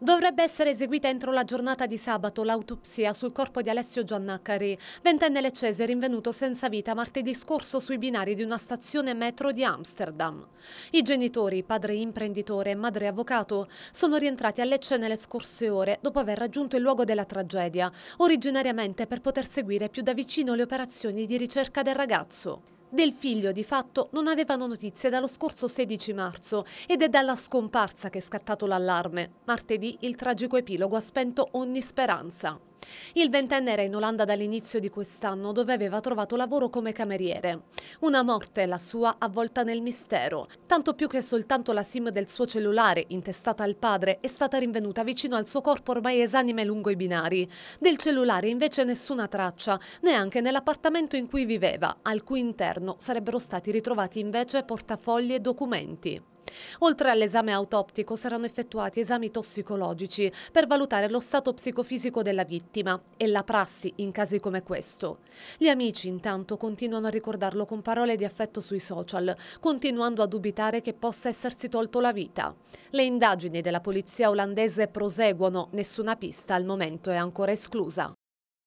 Dovrebbe essere eseguita entro la giornata di sabato l'autopsia sul corpo di Alessio Giannaccari, ventenne leccese rinvenuto senza vita martedì scorso sui binari di una stazione metro di Amsterdam. I genitori, padre imprenditore e madre avvocato, sono rientrati a Lecce nelle scorse ore dopo aver raggiunto il luogo della tragedia, originariamente per poter seguire più da vicino le operazioni di ricerca del ragazzo. Del figlio di fatto non avevano notizie dallo scorso 16 marzo ed è dalla scomparsa che è scattato l'allarme. Martedì il tragico epilogo ha spento ogni speranza. Il ventenne era in Olanda dall'inizio di quest'anno dove aveva trovato lavoro come cameriere. Una morte, la sua, avvolta nel mistero, tanto più che soltanto la SIM del suo cellulare, intestata al padre, è stata rinvenuta vicino al suo corpo ormai esanime lungo i binari. Del cellulare invece nessuna traccia, neanche nell'appartamento in cui viveva, al cui interno sarebbero stati ritrovati invece portafogli e documenti. Oltre all'esame autoptico saranno effettuati esami tossicologici per valutare lo stato psicofisico della vittima e la prassi in casi come questo. Gli amici intanto continuano a ricordarlo con parole di affetto sui social, continuando a dubitare che possa essersi tolto la vita. Le indagini della polizia olandese proseguono, nessuna pista al momento è ancora esclusa.